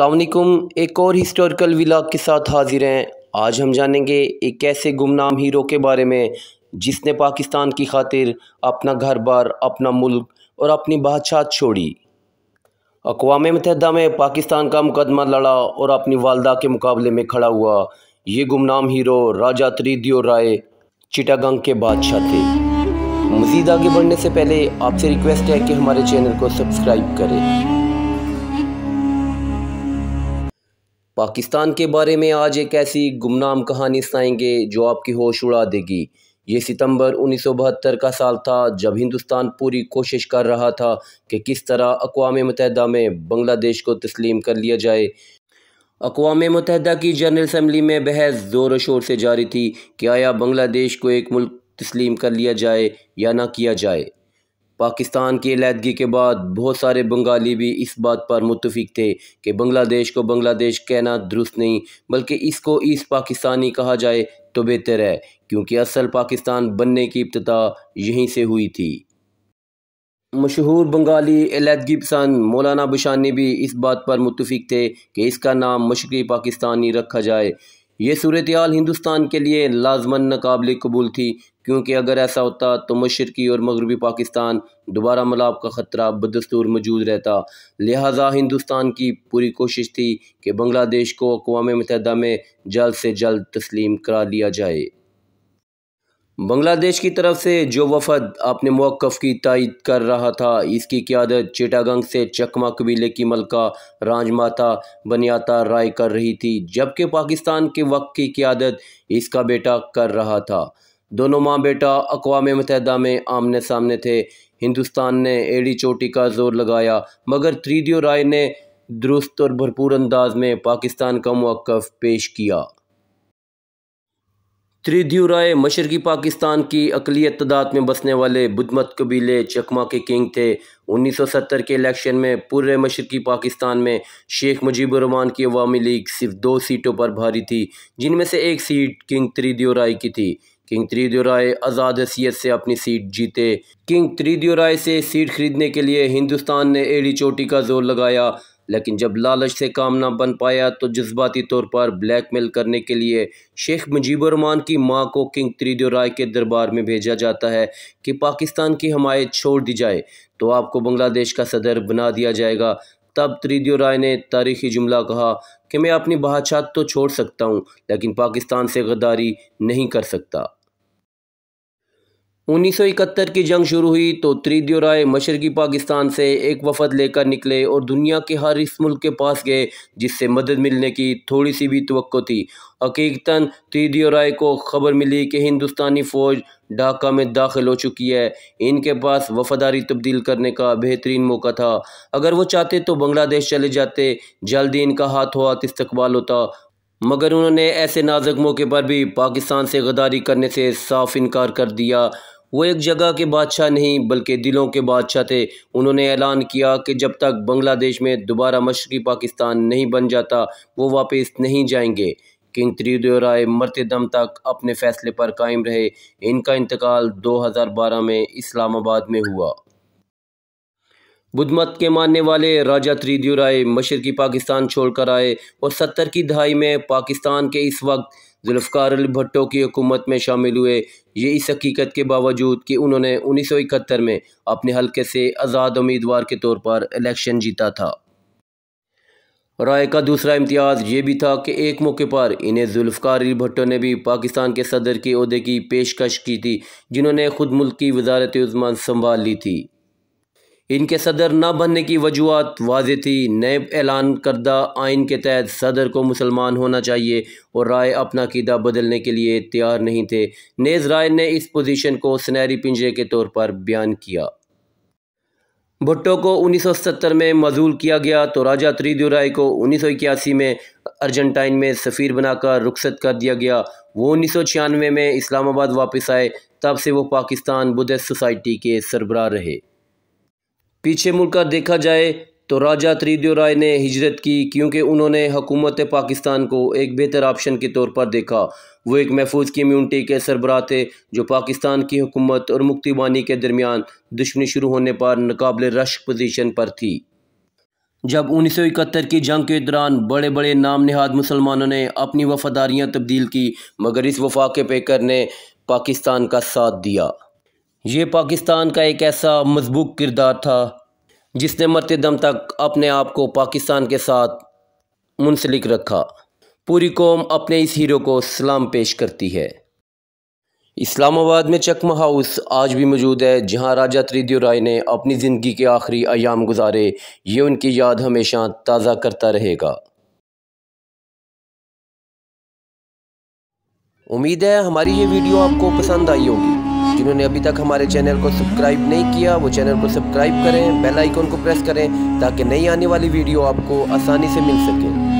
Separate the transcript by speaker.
Speaker 1: असलकुम एक और हिस्टोरिकल विलाग के साथ हाजिर हैं आज हम जानेंगे एक ऐसे गुमनाम हीरो के बारे में जिसने पाकिस्तान की खातिर अपना घर बार अपना मुल्क और अपनी बादशाह छोड़ी अकवा मतहदा में पाकिस्तान का मुकदमा लड़ा और अपनी वालदा के मुकाबले में खड़ा हुआ ये गुमनाम हीरो राजा त्रिदियो राय चिटागंग के बादशाह थे मज़ीद आगे बढ़ने से पहले आपसे रिक्वेस्ट है कि हमारे चैनल को सब्सक्राइब करें पाकिस्तान के बारे में आज एक ऐसी गुमनाम कहानी सुनाएंगे जो आपकी होश उड़ा देगी ये सितंबर उन्नीस का साल था जब हिंदुस्तान पूरी कोशिश कर रहा था कि किस तरह अकवा मतहदा में बंग्लादेश को तस्लीम कर लिया जाए अकवा मुतहदा की जनरल असम्बली में बहस ज़ोर शोर से जारी थी कि आया बंग्लादेश को एक मुल्क तस्लीम कर लिया जाए या ना किया जाए पाकिस्तान की अलीहदगी के बाद बहुत सारे बंगाली भी इस बात पर मुतफिक थे कि बंग्लादेश को बंग्लादेश कहना दुरुस्त नहीं बल्कि इसको ईस्ट पाकिस्तानी कहा जाए तो बेहतर है क्योंकि असल पाकिस्तान बनने की इब्तः यहीं से हुई थी मशहूर बंगाली अलीहदगी पसंद मौलाना बशानी भी इस बात पर मुतफिक थे कि इसका नाम मशरक़ी पाकिस्तानी रखा जाए ये सूरत हाल हिंदुस्तान के लिए लाजमन नाकबिल कबूल थी क्योंकि अगर ऐसा होता तो मशरकी और मगरबी पाकिस्तान दोबारा मलाब का ख़तरा बदस्तूर मौजूद रहता लिहाजा हिंदुस्तान की पूरी कोशिश थी कि बांग्लादेश को अकवा मुतहदा में जल्द से जल्द तस्लीम करा लिया जाए बांग्लादेश की तरफ से जो वफद अपने मौक़ की तायद कर रहा था इसकी क्यादत चिटागंग से चकमा कबीले की मलका राजमाता बनियाता राय कर रही थी जबकि पाकिस्तान के वक्त की क्यादत इसका बेटा कर रहा था दोनों माँ बेटा अकवा मतहदा में आमने सामने थे हिंदुस्तान ने एड़ी चोटी का जोर लगाया मगर त्रिदियो राय ने दुरुस्त और भरपूर अंदाज में पाकिस्तान का मौक़ पेश किया त्रिद्यूराय मशरकी पाकिस्तान की अकली तदाद में बसने वाले बुधमत कबीले चकमा के किंग थे 1970 के इलेक्शन में पूरे मशरकी पाकिस्तान में शेख मुजीबरमान की अवामी लीग सिर्फ दो सीटों पर भारी थी जिनमें से एक सीट किंग त्रिद्यूराय की थी किंग राय आज़ाद हैसीत से अपनी सीट जीते किंग राय से सीट खरीदने के लिए हिंदुस्तान ने एड़ी चोटी का जोर लगाया लेकिन जब लालच से काम ना बन पाया तो जज्बाती तौर पर ब्लैकमेल करने के लिए शेख मुजीबरमान की मां को किंग त्रिदेव राय के दरबार में भेजा जाता है कि पाकिस्तान की हमायत छोड़ दी जाए तो आपको बंग्लादेश का सदर बना दिया जाएगा तब त्रिदेव राय ने तारीखी जुमला कहा कि मैं अपनी बादशाह तो छोड़ सकता हूँ लेकिन पाकिस्तान से गद्दारी नहीं कर सकता 1971 की जंग शुरू हुई तो त्रिदियो राय मशरकी पाकिस्तान से एक वफद लेकर निकले और दुनिया के हर इस मुल्क के पास गए जिससे मदद मिलने की थोड़ी सी भी तो थी हकीकता त्रिदियो राय को खबर मिली कि हिंदुस्तानी फ़ौज ढाका में दाखिल हो चुकी है इनके पास वफादारी तब्दील करने का बेहतरीन मौका था अगर वो चाहते तो बांग्लादेश चले जाते जल्दी इनका हाथ हाथ इस्तकबाल होता मगर उन्होंने ऐसे नाजुक मौके पर भी पाकिस्तान से गदारी करने से साफ इनकार कर दिया वो एक जगह के बादशाह नहीं बल्कि दिलों के बादशाह थे उन्होंने ऐलान किया कि जब तक बांग्लादेश में दोबारा मशरकी पाकिस्तान नहीं बन जाता वो वापस नहीं जाएंगे किंग त्रिदेव राय मरते दम तक अपने फैसले पर कायम रहे इनका इंतकाल 2012 में इस्लामाबाद में हुआ बुद्ध मत के मानने वाले राजा त्रिदियो राय मशरकी पाकिस्तान छोड़कर आए और सत्तर की दहाई में पाकिस्तान के इस वक्त जुल्फ़कार अली भट्टो की हुकूमत में शामिल हुए ये इस हकीकत के बावजूद कि उन्होंने उन्नीस सौ इकहत्तर में अपने हल्के से आज़ाद उम्मीदवार के तौर पर इलेक्शन जीता था राय का दूसरा इम्तियाज़ ये भी था कि एक मौके पर इन्हें जुल्फ़कार अली भट्टो ने भी पाकिस्तान के सदर के अहदे की पेशकश की थी जिन्होंने ख़ुद मुल्क की वजारत उजमान संभाल ली थी इनके सदर न बनने की वजूहत वाज थी नए ऐलान करदा आइन के तहत सदर को मुसलमान होना चाहिए और राय अपना कीदा बदलने के लिए तैयार नहीं थे नेज राय ने इस पोजीशन को सुनहरी पिंजरे के तौर पर बयान किया भुट्टो को 1970 में मजूल किया गया तो राजा त्रिदु राय को इक्यासी में अर्जेंटाइन में सफ़ीर बनाकर रुखसत कर दिया गया वो उन्नीस में इस्लामाबाद वापस आए तब से वो पाकिस्तान बुद्धिस्ट सोसाइटी के सरबराह रहे पीछे मुड़कर देखा जाए तो राजा त्रिदेव राय ने हिजरत की क्योंकि उन्होंने हकूमत पाकिस्तान को एक बेहतर ऑप्शन के तौर पर देखा वो एक महफूज कम्यूनिटी के सरबराह थे जो पाकिस्तान की हुकूमत और मुक्तिबानी के दरमियान दुश्मनी शुरू होने पर नाकबले रश पोजीशन पर थी जब उन्नीस सौ इकहत्तर की जंग के दौरान बड़े बड़े नाम नहाद मुसलमानों ने अपनी वफादारियाँ तब्दील की मगर इस वफाक पेकर ने पाकिस्तान का साथ दिया ये पाकिस्तान का एक ऐसा मजबूत किरदार था जिसने मरते दम तक अपने आप को पाकिस्तान के साथ मुंसलिक रखा पूरी कौम अपने इस हीरो को सलाम पेश करती है इस्लामाबाद में चकमा हाउस आज भी मौजूद है जहां राजा त्रिदेव राय ने अपनी ज़िंदगी के आखिरी आयाम गुजारे ये उनकी याद हमेशा ताज़ा करता रहेगा उम्मीद है हमारी ये वीडियो आपको पसंद आई होगी जिन्होंने अभी तक हमारे चैनल को सब्सक्राइब नहीं किया वो चैनल को सब्सक्राइब करें बेल आइकॉन को प्रेस करें ताकि नई आने वाली वीडियो आपको आसानी से मिल सके